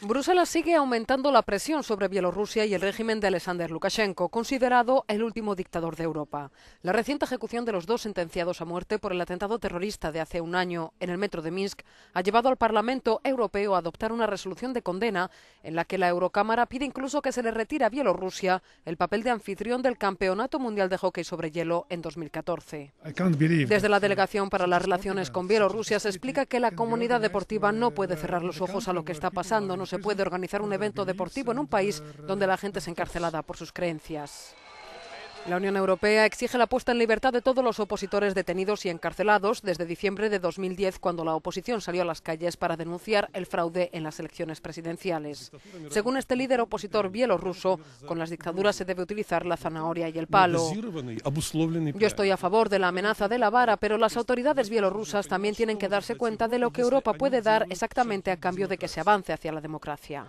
Bruselas sigue aumentando la presión sobre Bielorrusia y el régimen de Alexander Lukashenko, considerado el último dictador de Europa. La reciente ejecución de los dos sentenciados a muerte por el atentado terrorista de hace un año en el metro de Minsk ha llevado al Parlamento Europeo a adoptar una resolución de condena en la que la Eurocámara pide incluso que se le retire a Bielorrusia el papel de anfitrión del Campeonato Mundial de Hockey sobre Hielo en 2014. Desde la Delegación para las Relaciones con Bielorrusia se explica que la comunidad deportiva no puede cerrar los ojos a lo que está pasando se puede organizar un pues evento deportivo en un país donde la gente es encarcelada por sus creencias. La Unión Europea exige la puesta en libertad de todos los opositores detenidos y encarcelados desde diciembre de 2010, cuando la oposición salió a las calles para denunciar el fraude en las elecciones presidenciales. Según este líder opositor bielorruso, con las dictaduras se debe utilizar la zanahoria y el palo. Yo estoy a favor de la amenaza de la vara, pero las autoridades bielorrusas también tienen que darse cuenta de lo que Europa puede dar exactamente a cambio de que se avance hacia la democracia.